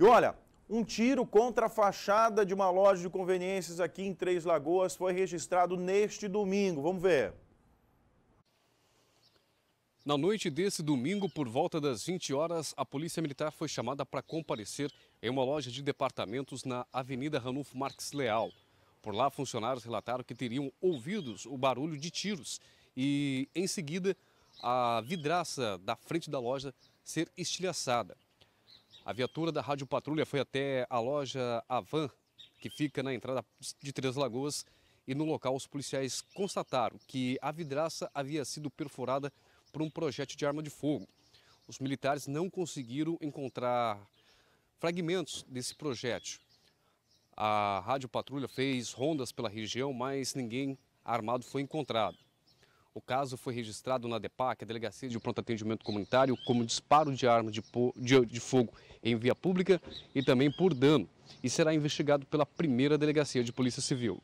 E olha, um tiro contra a fachada de uma loja de conveniências aqui em Três Lagoas foi registrado neste domingo. Vamos ver. Na noite desse domingo, por volta das 20 horas, a Polícia Militar foi chamada para comparecer em uma loja de departamentos na Avenida Ranulfo Marques Leal. Por lá, funcionários relataram que teriam ouvido o barulho de tiros e, em seguida, a vidraça da frente da loja ser estilhaçada. A viatura da Rádio Patrulha foi até a loja Avan, que fica na entrada de Três Lagoas, e no local os policiais constataram que a vidraça havia sido perfurada por um projétil de arma de fogo. Os militares não conseguiram encontrar fragmentos desse projétil. A Rádio Patrulha fez rondas pela região, mas ninguém armado foi encontrado. O caso foi registrado na DEPAC, a Delegacia de Pronto Atendimento Comunitário, como disparo de arma de, de, de fogo em via pública e também por dano, e será investigado pela primeira Delegacia de Polícia Civil.